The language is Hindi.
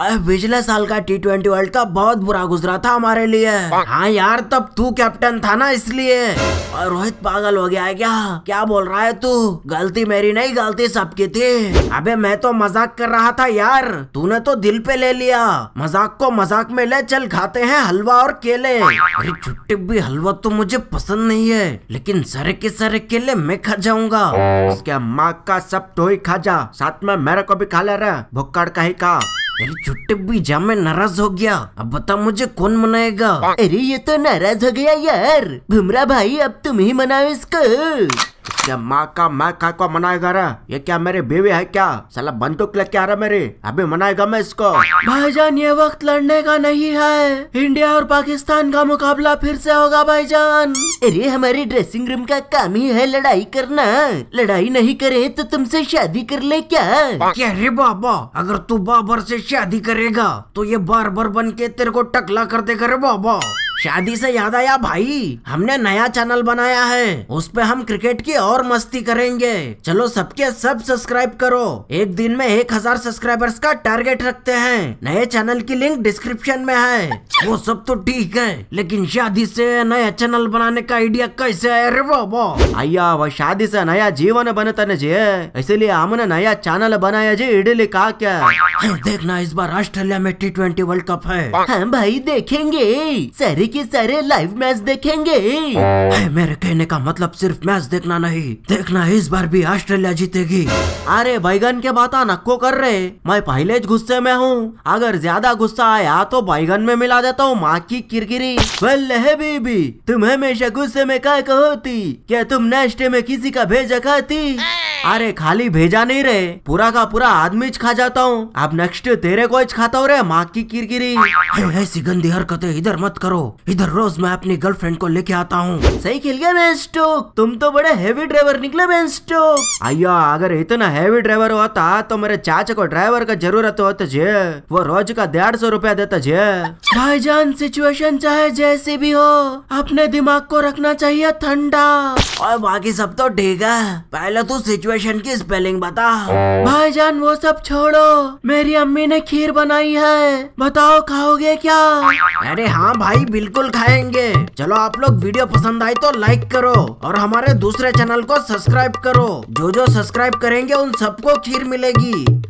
अरे पिछले साल का टी ट्वेंटी वर्ल्ड कप बहुत बुरा गुजरा था हमारे लिए हाँ यार तब तू कैप्टन था ना इसलिए और रोहित पागल हो गया है क्या क्या बोल रहा है तू गलती मेरी नहीं गलती सबकी थी अबे मैं तो मजाक कर रहा था यार तूने तो दिल पे ले लिया मजाक को मजाक में ले चल खाते हैं हलवा और केले अरे छुट्टी भी हलवा तो मुझे पसंद नहीं है लेकिन सरे के सरे केले मैं खा जाऊंगा उसके अम्मा का सब टोई खा जा साथ में मेरे को भी खा ले रहा भुक्कड़ का ही खा अरे छुट्टे बीजा मैं नाराज हो गया अब बता मुझे कौन मनाएगा अरे ये तो नाराज हो गया यार भुमरा भाई अब तुम ही मनाओ इसको क्या माँ का माँ का को मनाएगा रहा ये क्या मेरे बीवी है क्या साला बंदूक लेके आ रहा मेरे अभी मनाएगा मैं इसको भाईजान ये वक्त लड़ने का नहीं है इंडिया और पाकिस्तान का मुकाबला फिर से होगा भाईजान अरे हमारे ड्रेसिंग रूम का काम ही है लड़ाई करना लड़ाई नहीं करे तो तुमसे शादी कर ले क्या अरे बाबा अगर तू बाबर से शादी करेगा तो ये बार बार बन के तेरे को टकला कर देगा रे बाबा शादी से याद आया भाई हमने नया चैनल बनाया है उस पर हम क्रिकेट की और मस्ती करेंगे चलो सबके सब सब्सक्राइब करो एक दिन में एक हजार सब्सक्राइबर्स का टारगेट रखते हैं नए चैनल की लिंक डिस्क्रिप्शन में है वो सब तो ठीक है लेकिन शादी से नया चैनल बनाने का आइडिया कैसे है रे बाबा आइया वह शादी से नया जीवन बनता जी इसलिए हमने नया चैनल बनाया जी इडली का क्या देखना इस बार ऑस्ट्रेलिया में टी ट्वेंटी वर्ल्ड कप है हाँ भाई देखेंगे सारे के सारे लाइव मैच देखेंगे है मेरे कहने का मतलब सिर्फ मैच देखना नहीं देखना इस बार भी ऑस्ट्रेलिया जीतेगी अरे बैगन के बात नक्को कर रहे मैं पहले गुस्से में हूँ अगर ज्यादा गुस्सा आया तो बैगन में मिला देता हूँ माँ की किरकिरी बल्ले है बेबी तुम हमेशा गुस्से में क्या कहोती क्या तुम नेस्टे में किसी का भेजा खाती अरे खाली भेजा नहीं रहे पूरा का पूरा आदमी खा जाता हूँ अब नेक्स्ट तेरे को खाता हूँ रे माँ की किरकिरी है, है सिगंधी इधर मत करो इधर रोज मैं अपनी गर्लफ्रेंड को लेके आता हूँ सही खेल गया मैं स्टोक तुम तो बड़े हेवी ड्राइवर निकले मैं स्टोक अयो अगर इतना हैवी ड्राइवर होता तो मेरे चाचा को ड्राइवर का जरूरत होता जे वो रोज का डेढ़ सौ रूपया देता जे भाईजान सिचुएशन चाहे जैसी भी हो अपने दिमाग को रखना चाहिए ठंडा और बाकी सब तो ठीक है पहले तू तो सिचुएशन इक्वेशन की स्पेलिंग बता भाईजान वो सब छोड़ो मेरी अम्मी ने खीर बनाई है बताओ खाओगे क्या अरे हाँ भाई बिल्कुल खाएंगे चलो आप लोग वीडियो पसंद आई तो लाइक करो और हमारे दूसरे चैनल को सब्सक्राइब करो जो जो सब्सक्राइब करेंगे उन सबको खीर मिलेगी